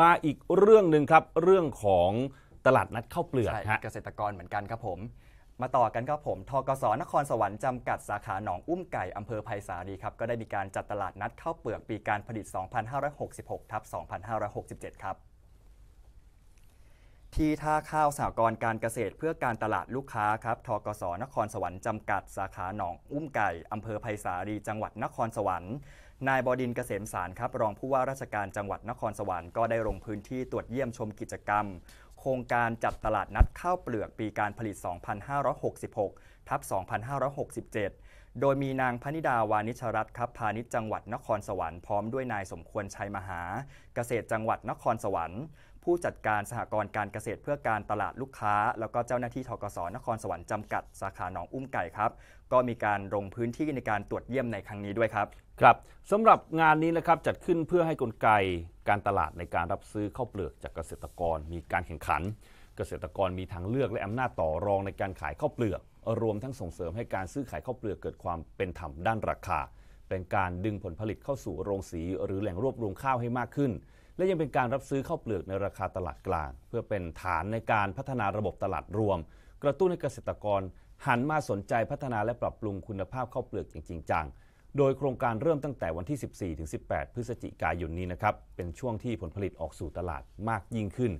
มาอีกเรื่องหนึ่งครับ เรื่องของตลาดนัดข้าวเปลือกฮะเกษตรกรเหมือนกันครับผม มาต่อกันครับผม ทกศนครสวรรค์จำกัดสาขาหนองอุ้มไก่อำเภอไผ่สาลีครับก็ได้มีการจัดตลาดนัดข้าวเปลือกปีการผลิต 2566ทับ2567ครับ ที่ท่าข้าวสากรการเกษตรเพื่อการตลาดลูกค้าครับทกศนครสวรรค์จำกัดสาขาหนองอุ้มไก่อำเภอไผ่สาลีจังหวัดนครสวรรค์นายบดินเกษมสารครับ รองผู้ว่าราชการจังหวัดนครสวรรค์ก็ได้ลงพื้นที่ตรวจเยี่ยมชมกิจกรรมโครงการจัดตลาดนัดข้าวเปลือกปีการผลิต 2566 ทับ 2567 โดยมีนางพนิดาวานิชรัตน์ครับพาณิชย์จังหวัดนครสวรรค์พร้อมด้วยนายสมควรชัยมหา เกษตรจังหวัดนครสวรรค์ ผู้จัดการสหกรณ์การเกษตรเพื่อการตลาดลูกค้า แล้วก็เจ้าหน้าที่ทกศนครสวรรค์จำกัดสาขาหนองอุ้มไก่ครับก็มีการลงพื้นที่ในการตรวจเยี่ยมในครั้งนี้ด้วยครับครับสำหรับงานนี้นะครับจัดขึ้นเพื่อให้กลไกการตลาดในการรับซื้อข้าวเปลือกจากเกษตรกรมีการแข่งขัน เกษตรกรมีทางเลือกและอำนาจต่อรองในการขายข้าวเปลือก รวมทั้งส่งเสริม ให้การซื้อขายข้าวเปลือกเกิดความเป็นธรรมด้านราคา เป็นการดึงผลผลิตเข้าสู่โรงสีหรือแหล่งรวบรวมข้าวให้มากขึ้น และยังเป็นการรับซื้อข้าวเปลือกในราคาตลาดกลาง เพื่อเป็นฐานในการพัฒนาระบบตลาดรวม กระตุ้นให้เกษตรกรหันมาสนใจพัฒนาและปรับปรุงคุณภาพข้าวเปลือกอย่างจริงจังโดยโครงการเริ่มตั้งแต่วันที่ 14-18 พฤศจิกายนนี้นะครับ เป็นช่วงที่ผลผลิตออกสู่ตลาดมากยิ่งขึ้น